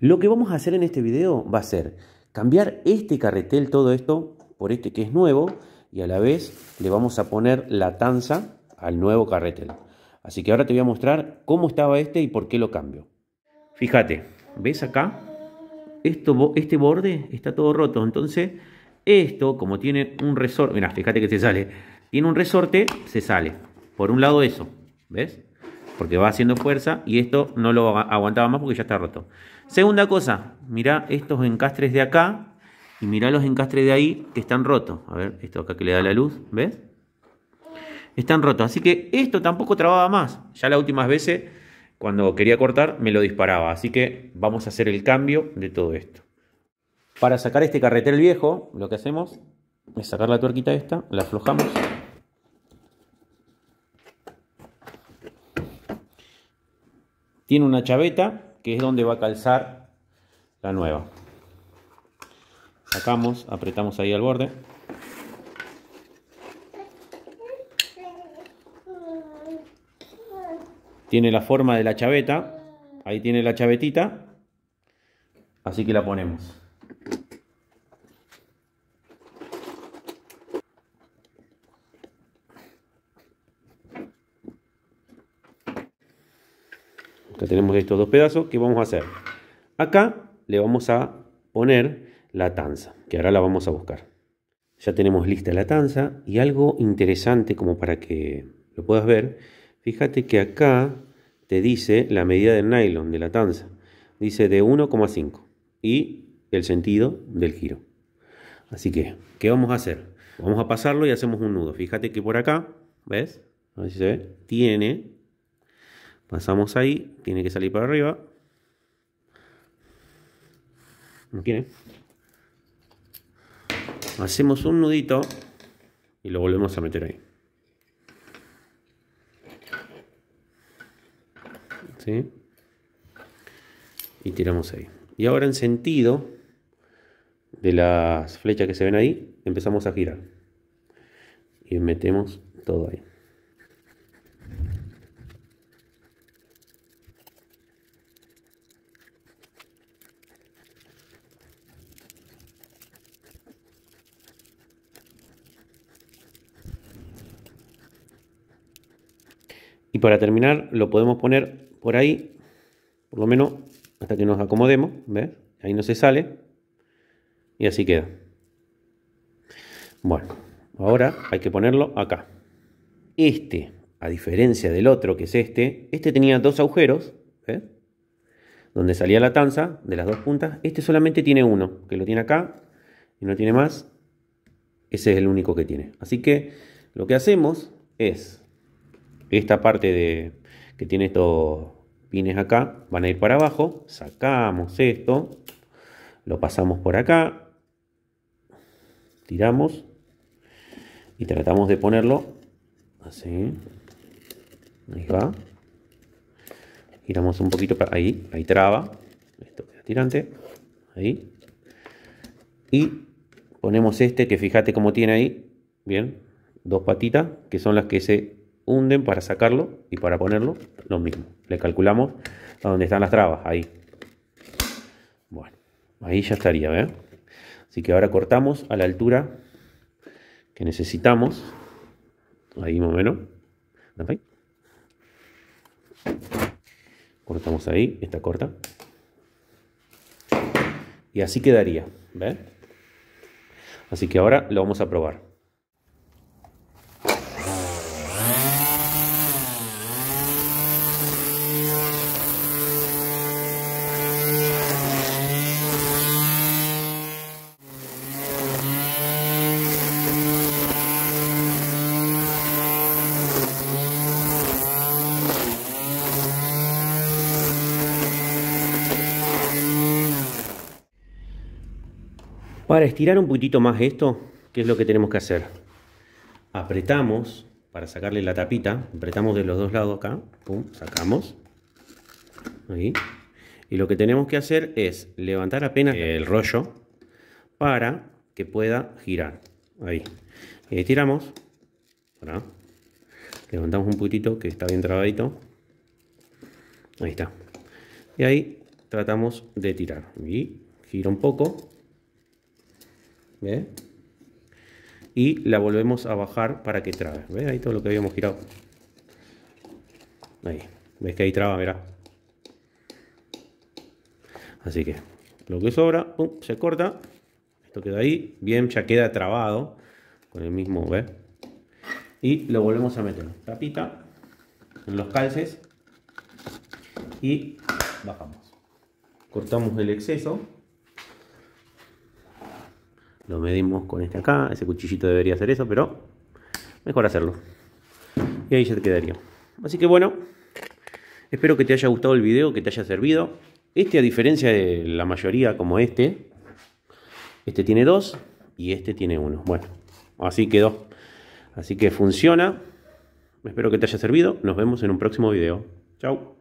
Lo que vamos a hacer en este video va a ser cambiar este carretel, todo esto, por este que es nuevo y a la vez le vamos a poner la tanza al nuevo carretel. Así que ahora te voy a mostrar cómo estaba este y por qué lo cambio. Fíjate, ¿ves acá? Esto, este borde está todo roto, entonces esto, como tiene un resorte, mira, fíjate que se sale, tiene un resorte, se sale. Por un lado eso, ¿ves? porque va haciendo fuerza y esto no lo aguantaba más porque ya está roto. Segunda cosa, mirá estos encastres de acá y mirá los encastres de ahí que están rotos. A ver, esto acá que le da la luz, ¿ves? Están rotos, así que esto tampoco trababa más. Ya las últimas veces, cuando quería cortar, me lo disparaba. Así que vamos a hacer el cambio de todo esto. Para sacar este carretel viejo, lo que hacemos es sacar la tuerquita esta, la aflojamos Tiene una chaveta que es donde va a calzar la nueva. Sacamos, apretamos ahí al borde. Tiene la forma de la chaveta. Ahí tiene la chavetita. Así que la ponemos. Ya tenemos estos dos pedazos. ¿Qué vamos a hacer? Acá le vamos a poner la tanza, que ahora la vamos a buscar. Ya tenemos lista la tanza y algo interesante como para que lo puedas ver. Fíjate que acá te dice la medida del nylon de la tanza. Dice de 1,5 y el sentido del giro. Así que, ¿qué vamos a hacer? Vamos a pasarlo y hacemos un nudo. Fíjate que por acá, ¿ves? A ver si se ve. Tiene Pasamos ahí, tiene que salir para arriba. No Hacemos un nudito y lo volvemos a meter ahí. ¿Sí? Y tiramos ahí. Y ahora en sentido de las flechas que se ven ahí, empezamos a girar. Y metemos todo ahí. Y para terminar, lo podemos poner por ahí, por lo menos hasta que nos acomodemos, ¿ves? Ahí no se sale. Y así queda. Bueno, ahora hay que ponerlo acá. Este, a diferencia del otro que es este, este tenía dos agujeros, ¿ves? Donde salía la tanza de las dos puntas. Este solamente tiene uno, que lo tiene acá y no tiene más. Ese es el único que tiene. Así que lo que hacemos es esta parte de, que tiene estos pines acá, van a ir para abajo, sacamos esto, lo pasamos por acá, tiramos y tratamos de ponerlo así, ahí va, giramos un poquito, para, ahí, ahí traba, esto queda tirante, ahí, y ponemos este que fíjate cómo tiene ahí, bien, dos patitas que son las que se hunden para sacarlo y para ponerlo, lo mismo. Le calculamos a donde están las trabas, ahí. Bueno, ahí ya estaría, ¿ves? ¿eh? Así que ahora cortamos a la altura que necesitamos. Ahí más o menos. Cortamos ahí, esta corta. Y así quedaría, ¿ves? Así que ahora lo vamos a probar. Para estirar un poquito más esto, ¿qué es lo que tenemos que hacer? Apretamos para sacarle la tapita, apretamos de los dos lados acá, pum, sacamos. Ahí. Y lo que tenemos que hacer es levantar apenas el rollo para que pueda girar. Ahí. Estiramos. Levantamos un poquito que está bien trabadito. Ahí está. Y ahí tratamos de tirar. Y gira un poco. Y la volvemos a bajar para que trabe. ¿Ve? Ahí todo lo que habíamos girado. Ahí. ¿Ves que ahí traba? Mirá. Así que lo que sobra, uh, se corta. Esto queda ahí. Bien, ya queda trabado. Con el mismo, ¿ves? Y lo volvemos a meter. Tapita en los calces. Y bajamos. Cortamos el exceso. Lo medimos con este acá. Ese cuchillito debería hacer eso, pero mejor hacerlo. Y ahí ya te quedaría. Así que bueno, espero que te haya gustado el video, que te haya servido. Este, a diferencia de la mayoría como este, este tiene dos y este tiene uno. Bueno, así quedó. Así que funciona. Espero que te haya servido. Nos vemos en un próximo video. Chao.